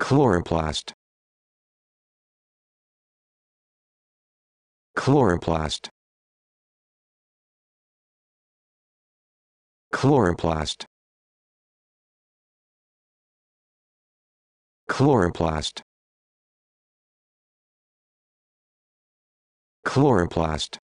chloroplast chloroplast chloroplast chloroplast chloroplast